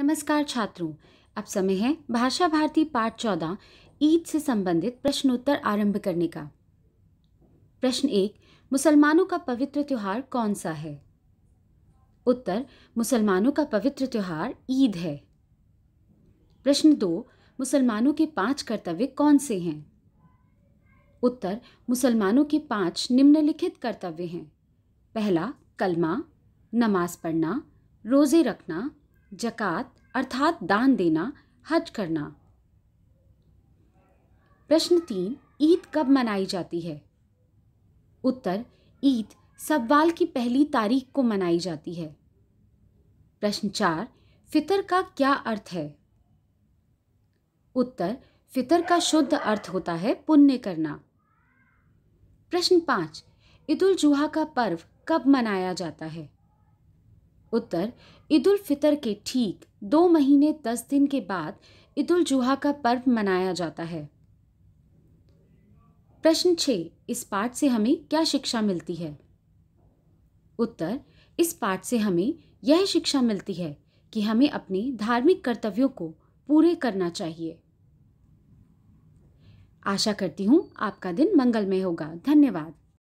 नमस्कार छात्रों अब समय है भाषा भारती पाठ चौदह ईद से संबंधित प्रश्नोत्तर आरंभ करने का प्रश्न एक मुसलमानों का पवित्र त्यौहार कौन सा है उत्तर मुसलमानों का पवित्र त्यौहार ईद है प्रश्न दो मुसलमानों के पांच कर्तव्य कौन से हैं उत्तर मुसलमानों के पांच निम्नलिखित कर्तव्य हैं पहला कलमा नमाज पढ़ना रोज़े रखना जक़ात अर्थात दान देना हज करना प्रश्न तीन ईद कब मनाई जाती है उत्तर ईद सवाल की पहली तारीख को मनाई जाती है प्रश्न चार फितर का क्या अर्थ है उत्तर फितर का शुद्ध अर्थ होता है पुण्य करना प्रश्न पाँच ईद उल जुहा का पर्व कब मनाया जाता है उत्तर ईद उल फितर के ठीक दो महीने दस दिन के बाद ईद उल जुहा का पर्व मनाया जाता है प्रश्न छः इस पाठ से हमें क्या शिक्षा मिलती है उत्तर इस पाठ से हमें यह शिक्षा मिलती है कि हमें अपने धार्मिक कर्तव्यों को पूरे करना चाहिए आशा करती हूँ आपका दिन मंगलमय होगा धन्यवाद